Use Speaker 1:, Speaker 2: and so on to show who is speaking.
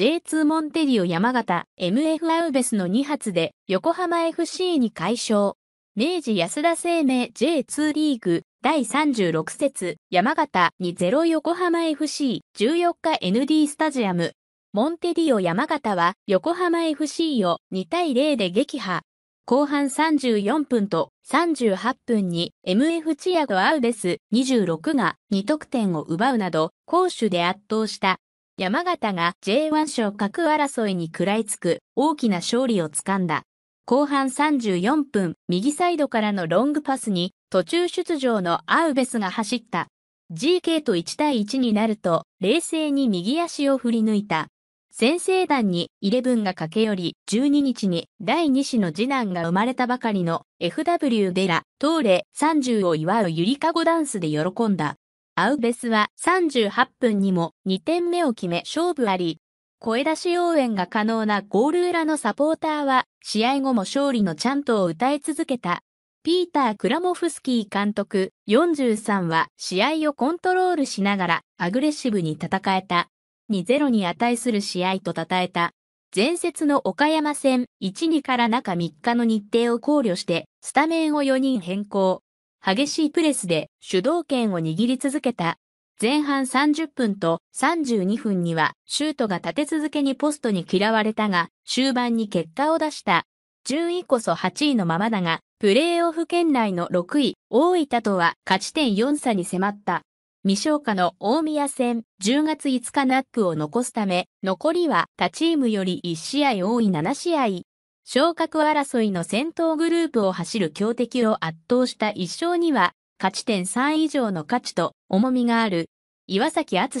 Speaker 1: J2 モンテリオ山形 MF アウベスの2発で横浜 FC に快勝。明治安田生命 J2 リーグ第36節山形に0横浜 FC14 日 ND スタジアム。モンテリオ山形は横浜 FC を2対0で撃破。後半34分と38分に MF チアゴ・アウベス26が2得点を奪うなど攻守で圧倒した山形が J1 賞格争いに食らいつく大きな勝利をつかんだ。後半34分、右サイドからのロングパスに途中出場のアウベスが走った。GK と1対1になると、冷静に右足を振り抜いた。先制団にイレブンが駆け寄り、12日に第2子の次男が生まれたばかりの FW ベラ、トーレ30を祝うゆりかごダンスで喜んだ。アウベスは38分にも2点目を決め勝負あり、声出し応援が可能なゴール裏のサポーターは、試合後も勝利のチャントを歌い続けた。ピーター・クラモフスキー監督43は試合をコントロールしながらアグレッシブに戦えた。2-0に値する試合と称えた。前節の岡山戦1-2から中3日の日程を考慮してスタメンを4人変更。激しいプレスで主導権を握り続けた。前半30分と32分にはシュートが立て続けにポストに嫌われたが、終盤に結果を出した。順位こそ8位のままだが、プレーオフ圏内の6位、大分とは勝ち点4差に迫った。未消化の大宮戦、10月5日ナップを残すため、残りは他チームより1試合多い7試合。昇格争いの先頭グループを走る強敵を圧倒した1勝には、勝ち点3以上の価値と重みがある。岩崎厚